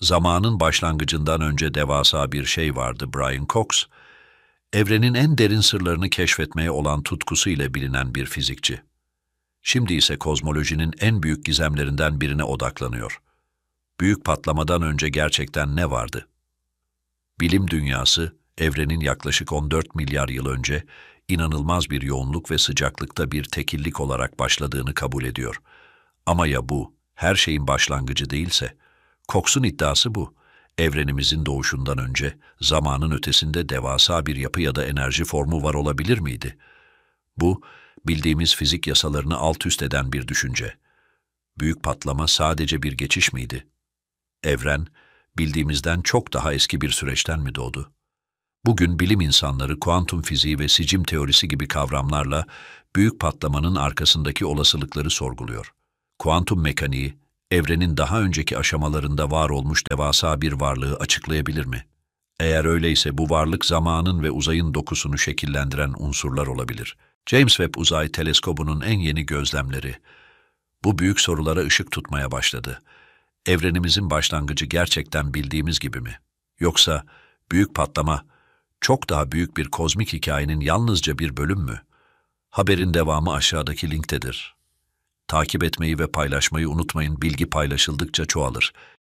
zamanın başlangıcından önce devasa bir şey vardı Brian Cox, evrenin en derin sırlarını keşfetmeye olan tutkusu ile bilinen bir fizikçi. Şimdi ise kozmolojinin en büyük gizemlerinden birine odaklanıyor. Büyük patlamadan önce gerçekten ne vardı? Bilim dünyası, evrenin yaklaşık 14 milyar yıl önce inanılmaz bir yoğunluk ve sıcaklıkta bir tekillik olarak başladığını kabul ediyor. Ama ya bu her şeyin başlangıcı değilse, Cox'un iddiası bu. Evrenimizin doğuşundan önce zamanın ötesinde devasa bir yapı ya da enerji formu var olabilir miydi? Bu, bildiğimiz fizik yasalarını alt üst eden bir düşünce. Büyük patlama sadece bir geçiş miydi? Evren, bildiğimizden çok daha eski bir süreçten mi doğdu? Bugün bilim insanları kuantum fiziği ve sicim teorisi gibi kavramlarla büyük patlamanın arkasındaki olasılıkları sorguluyor. Kuantum mekaniği, evrenin daha önceki aşamalarında var olmuş devasa bir varlığı açıklayabilir mi? Eğer öyleyse bu varlık zamanın ve uzayın dokusunu şekillendiren unsurlar olabilir. James Webb Uzay Teleskobu'nun en yeni gözlemleri bu büyük sorulara ışık tutmaya başladı. Evrenimizin başlangıcı gerçekten bildiğimiz gibi mi? Yoksa büyük patlama çok daha büyük bir kozmik hikayenin yalnızca bir bölüm mü? Haberin devamı aşağıdaki linktedir. Takip etmeyi ve paylaşmayı unutmayın. Bilgi paylaşıldıkça çoğalır.